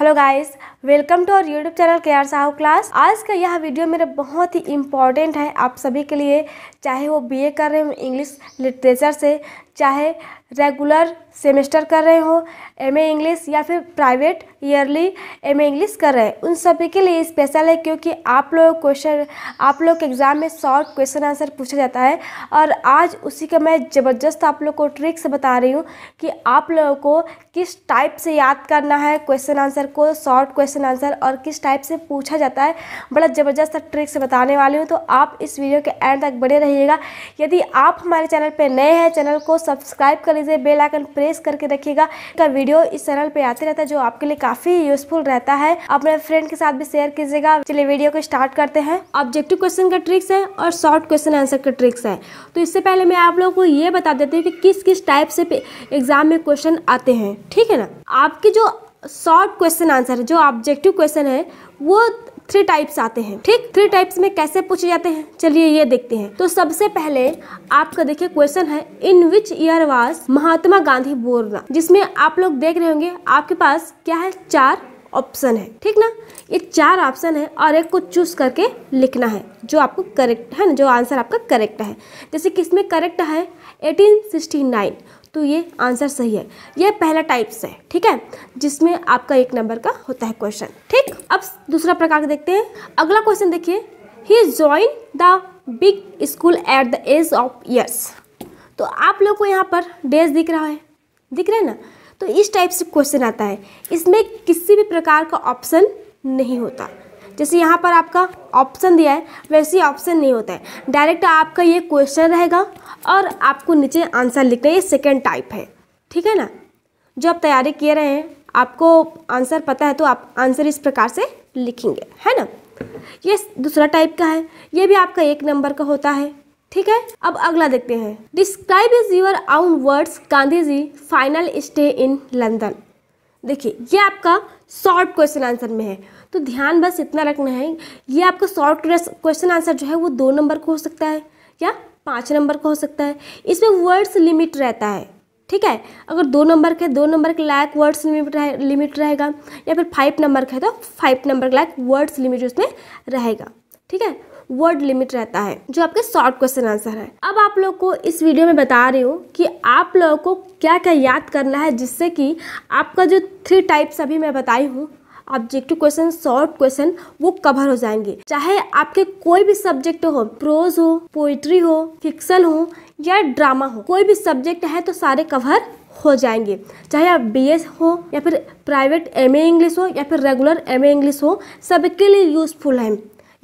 hello guys welcome to our YouTube channel K R Sahu class आज का यह video मेरा बहुत ही इम्पॉर्टेंट है आप सभी के लिए चाहे वो बीए कर रहे हो इंग्लिश लिटरेचर से चाहे रेगुलर सेमेस्टर कर रहे हो एम ए इंग्लिश या फिर private yearly M A English कर रहे हैं उन सभी के लिए स्पेशल है क्योंकि आप लोग क्वेश्चन आप लोग के एग्ज़ाम में शॉर्ट क्वेश्चन आंसर पूछा जाता है और आज उसी का मैं ज़बरदस्त आप लोग को ट्रिक्स बता रही हूँ कि आप लोगों को किस टाइप से याद करना है क्वेश्चन आंसर को शॉर्ट क्वेश्चन आंसर और किस टाइप से पूछा जाता है बड़ा ज़बरदस्त ट्रिक्स बताने वाली हूँ तो आप इस वीडियो के एंड तक बने रहिएगा यदि आप हमारे चैनल पर नए हैं चैनल को सब्सक्राइब कर लीजिए बेल आइकन प्रेस करके रखिएगा का तो वीडियो इस चैनल पे आते रहता है जो आपके लिए काफ़ी यूजफुल रहता है अपने फ्रेंड के साथ भी शेयर कीजिएगा चलिए वीडियो को स्टार्ट करते हैं ऑब्जेक्टिव क्वेश्चन का ट्रिक्स है और शॉर्ट क्वेश्चन आंसर का ट्रिक्स है तो इससे पहले मैं आप लोगों को ये बता देती हूँ कि किस किस टाइप से एग्जाम में क्वेश्चन आते हैं ठीक है ना आपके जो शॉर्ट क्वेश्चन आंसर है जो ऑब्जेक्टिव क्वेश्चन है वो थ्री टाइप्स आते हैं ठीक थ्री टाइप्स में कैसे पूछे जाते हैं चलिए ये देखते हैं तो सबसे पहले आपका देखिए क्वेश्चन है in which year was Mahatma Gandhi born जिसमें आप लोग देख रहे होंगे आपके पास क्या है चार ऑप्शन है ठीक ना ये चार ऑप्शन है और एक को चूज करके लिखना है जो आपको करेक्ट है ना जो आंसर आपका करेक्ट है जैसे किस में करेक्ट है 1869 तो ये आंसर सही है यह पहला टाइप्स है ठीक है जिसमें आपका एक नंबर का होता है क्वेश्चन ठीक अब दूसरा प्रकार देखते हैं अगला क्वेश्चन देखिए he join the big school at the age of years तो आप लोग को यहाँ पर डेज दिख रहा है दिख रहा है ना तो इस टाइप से क्वेश्चन आता है इसमें किसी भी प्रकार का ऑप्शन नहीं होता जैसे यहाँ पर आपका ऑप्शन दिया है वैसे ऑप्शन नहीं होता है डायरेक्ट आपका ये क्वेश्चन रहेगा और आपको नीचे आंसर लिखना ये सेकेंड टाइप है ठीक है ना जो आप तैयारी किए रहे हैं आपको आंसर पता है तो आप आंसर इस प्रकार से लिखेंगे है ना ये दूसरा टाइप का है ये भी आपका एक नंबर का होता है ठीक है अब अगला देखते हैं describe is your own words Gandhi ji final stay in London देखिए ये आपका शॉर्ट क्वेश्चन आंसर में है तो ध्यान बस इतना रखना है ये आपका शॉर्ट क्वेश्चन आंसर जो है वो दो नंबर का हो सकता है या पाँच नंबर का हो सकता है इसमें वर्ड्स लिमिट रहता है ठीक है अगर दो नंबर का दो नंबर के लायक वर्ड्स लिमिट रहे, लिमिट रहेगा या फिर फाइव नंबर का है तो फाइव नंबर के लायक वर्ड्स लिमिट उसमें रहेगा ठीक है वर्ड लिमिट रहता है जो आपके शॉर्ट क्वेश्चन आंसर है अब आप लोग को इस वीडियो में बता रही हूँ कि आप लोगों को क्या क्या याद करना है जिससे कि आपका जो थ्री टाइप्स अभी मैं बताई हूँ ऑब्जेक्टिव क्वेश्चन शॉर्ट क्वेश्चन वो कवर हो जाएंगे चाहे आपके कोई भी सब्जेक्ट हो प्रोज हो पोइट्री हो फिक्सल हो या ड्रामा हो कोई भी सब्जेक्ट है तो सारे कवर हो जाएंगे चाहे आप बी हो या फिर प्राइवेट एम इंग्लिश हो या फिर रेगुलर एम इंग्लिश हो सबके लिए यूजफुल है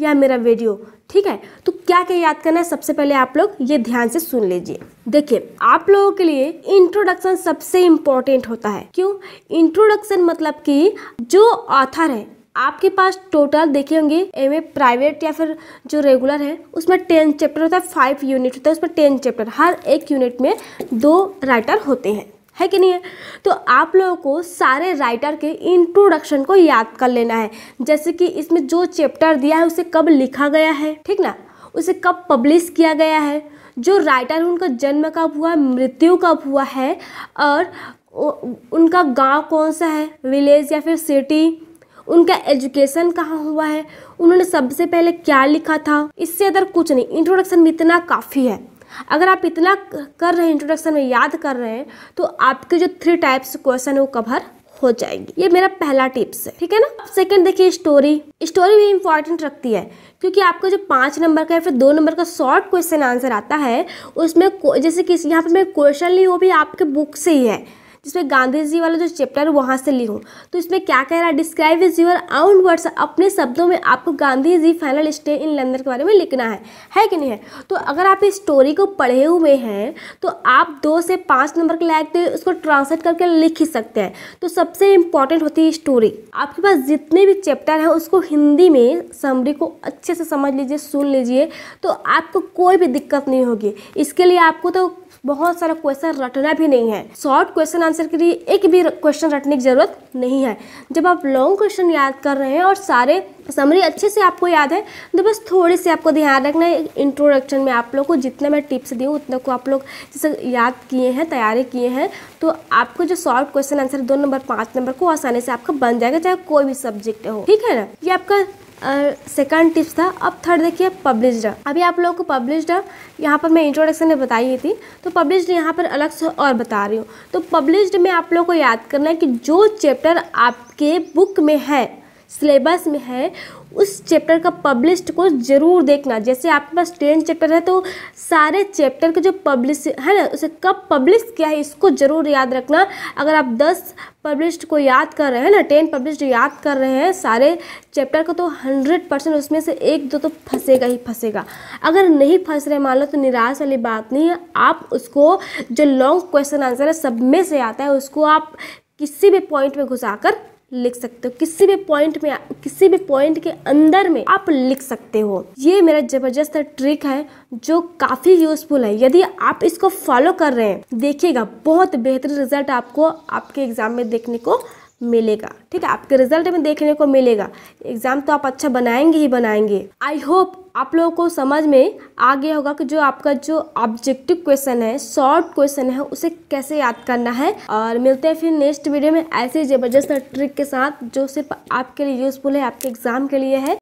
या मेरा वीडियो ठीक है तो क्या क्या याद करना है सबसे पहले आप लोग ये ध्यान से सुन लीजिए देखिए आप लोगों के लिए इंट्रोडक्शन सबसे इम्पोर्टेंट होता है क्यों इंट्रोडक्शन मतलब कि जो ऑथर है आपके पास टोटल देखे होंगे एम ए प्राइवेट या फिर जो रेगुलर है उसमें टेन चैप्टर होता है फाइव यूनिट होता है उसमें टेन चैप्टर हर एक यूनिट में दो राइटर होते हैं है कि नहीं है तो आप लोगों को सारे राइटर के इंट्रोडक्शन को याद कर लेना है जैसे कि इसमें जो चैप्टर दिया है उसे कब लिखा गया है ठीक ना उसे कब पब्लिश किया गया है जो राइटर उनका जन्म कब हुआ मृत्यु कब हुआ है और उनका गांव कौन सा है विलेज या फिर सिटी उनका एजुकेशन कहाँ हुआ है उन्होंने सबसे पहले क्या लिखा था इससे अदर कुछ नहीं इंट्रोडक्शन इतना काफ़ी है अगर आप इतना कर रहे हैं इंट्रोडक्शन में याद कर रहे हैं तो आपके जो थ्री टाइप्स क्वेश्चन है वो कवर हो जाएंगे ये मेरा पहला टिप्स है ठीक है ना सेकंड देखिए स्टोरी स्टोरी भी इंपॉर्टेंट रखती है क्योंकि आपका जो पाँच नंबर का या फिर दो नंबर का शॉर्ट क्वेश्चन आंसर आता है उसमें जैसे कि यहाँ पर मैं क्वेश्चन ली वो भी आपके बुक से ही है जिसमें गांधी जी वाला जो चैप्टर है वहाँ से ली हूँ तो इसमें क्या कह रहा है describe is your own words अपने शब्दों में आपको Gandhi ji final stay in London के बारे में लिखना है है कि नहीं है तो अगर आप इस स्टोरी को पढ़े हुए हैं तो आप दो से पाँच नंबर के लायक तो उसको ट्रांसलेट करके लिख ही सकते हैं तो सबसे इम्पॉर्टेंट होती है स्टोरी आपके पास जितने भी चैप्टर हैं उसको हिंदी में समरी को अच्छे से समझ लीजिए सुन लीजिए तो आपको कोई भी दिक्कत नहीं होगी इसके लिए आपको तो बहुत सारा क्वेश्चन रटना भी नहीं है शॉर्ट क्वेश्चन आंसर के लिए एक भी क्वेश्चन रटने की ज़रूरत नहीं है जब आप लॉन्ग क्वेश्चन याद कर रहे हैं और सारे समरी अच्छे से आपको याद है तो बस थोड़ी सी आपको ध्यान रखना है इंट्रोडक्शन में आप लोग को जितना मैं टिप्स दी हूँ उतना को आप लोग जैसे याद किए हैं तैयारी किए हैं तो आपको जो शॉर्ट क्वेश्चन आंसर दो नंबर पाँच नंबर को आसानी से आपका बन जाएगा चाहे कोई भी सब्जेक्ट हो ठीक है ना ये आपका सेकंड टिप्स था अब थर्ड देखिए पब्लिश्ड अभी आप लोगों को पब्लिश्ड यहाँ पर मैं इंट्रोडक्शन में बताई ही थी तो पब्लिश्ड यहाँ पर अलग से और बता रही हूँ तो पब्लिश्ड में आप लोगों को याद करना है कि जो चैप्टर आपके बुक में है सिलेबस में है उस चैप्टर का पब्लिश्ड को ज़रूर देखना जैसे आपके पास टेन चैप्टर है तो सारे चैप्टर का जो पब्लिश है ना उसे कब पब्लिश किया है इसको ज़रूर याद रखना अगर आप दस पब्लिश्ड को याद कर रहे हैं ना टेन पब्लिश्ड याद कर रहे हैं सारे चैप्टर को तो हंड्रेड परसेंट उसमें से एक दो तो फंसेगा ही फंसेगा अगर नहीं फंस रहे मान लो तो निराश वाली बात नहीं है आप उसको जो लॉन्ग क्वेश्चन आंसर है सब में से आता है उसको आप किसी भी पॉइंट में घुसा कर लिख सकते हो किसी भी पॉइंट में किसी भी पॉइंट के अंदर में आप लिख सकते हो ये मेरा जबरदस्त ट्रिक है जो काफी यूजफुल है यदि आप इसको फॉलो कर रहे हैं देखिएगा बहुत बेहतरीन रिजल्ट आपको आपके एग्जाम में देखने को मिलेगा ठीक है आपके रिजल्ट में देखने को मिलेगा एग्ज़ाम तो आप अच्छा बनाएंगे ही बनाएंगे आई होप आप लोगों को समझ में आ गया होगा कि जो आपका जो ऑब्जेक्टिव क्वेश्चन है शॉर्ट क्वेश्चन है उसे कैसे याद करना है और मिलते हैं फिर नेक्स्ट वीडियो में ऐसे ज़बरदस्त ट्रिक के साथ जो सिर्फ आपके लिए यूज़फुल है आपके एग्ज़ाम के लिए है